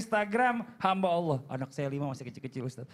Instagram hamba Allah. Anak saya lima masih kecil-kecil Ustaz.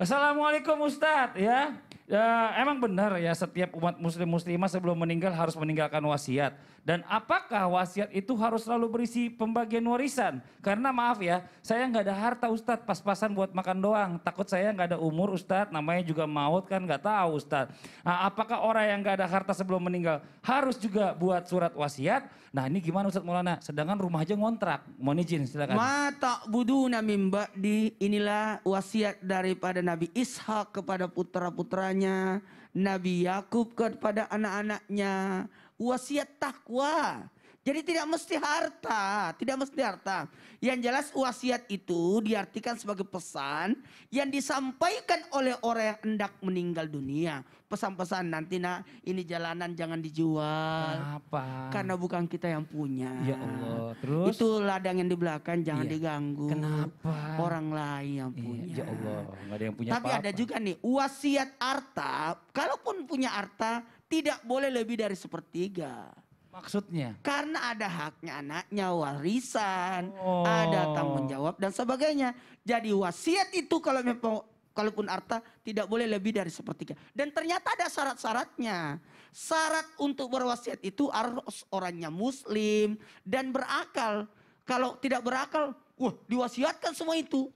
Assalamualaikum Ustaz ya. ya emang benar ya setiap umat muslim muslimah sebelum meninggal harus meninggalkan wasiat. Dan apakah wasiat itu harus selalu berisi pembagian warisan? Karena maaf ya, saya nggak ada harta Ustadz pas-pasan buat makan doang. Takut saya nggak ada umur Ustadz, namanya juga maut kan nggak tahu Ustadz. Nah, apakah orang yang nggak ada harta sebelum meninggal harus juga buat surat wasiat? Nah ini gimana Ustadz Maulana? Sedangkan rumah aja ngontrak. Mohon izin silakan. Mata Nabi min ba'di inilah wasiat daripada Nabi Ishak kepada putra-putranya, Nabi Yakub kepada anak-anaknya, wasiat takwa jadi tidak mesti harta, tidak mesti harta. Yang jelas wasiat itu diartikan sebagai pesan yang disampaikan oleh orang yang hendak meninggal dunia. Pesan-pesan nanti nak ini jalanan jangan dijual. Kenapa? Karena bukan kita yang punya. Ya Allah. Terus? Itu ladang yang di belakang jangan ya. diganggu. Kenapa? Orang lain yang iya, punya. Ya Allah. Gak ada yang punya Tapi apa-apa. ada juga nih wasiat harta. Kalaupun punya harta tidak boleh lebih dari sepertiga. Maksudnya? Karena ada haknya anaknya, warisan, oh. ada tanggung jawab dan sebagainya. Jadi wasiat itu kalau memang kalaupun arta tidak boleh lebih dari sepertiga. Dan ternyata ada syarat-syaratnya. Syarat untuk berwasiat itu harus orangnya muslim dan berakal. Kalau tidak berakal, wah diwasiatkan semua itu.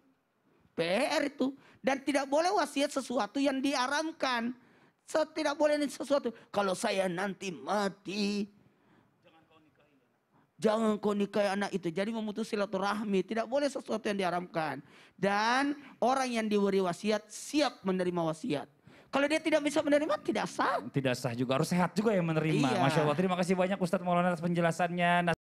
PR itu. Dan tidak boleh wasiat sesuatu yang diaramkan. Tidak boleh sesuatu. Kalau saya nanti mati, Jangan kau nikahi anak itu. Jadi memutus silaturahmi. Tidak boleh sesuatu yang diharamkan. Dan orang yang diberi wasiat siap menerima wasiat. Kalau dia tidak bisa menerima, tidak sah. Tidak sah juga. Harus sehat juga yang menerima. Iya. Masya Allah. Terima kasih banyak Ustadz Maulana atas penjelasannya.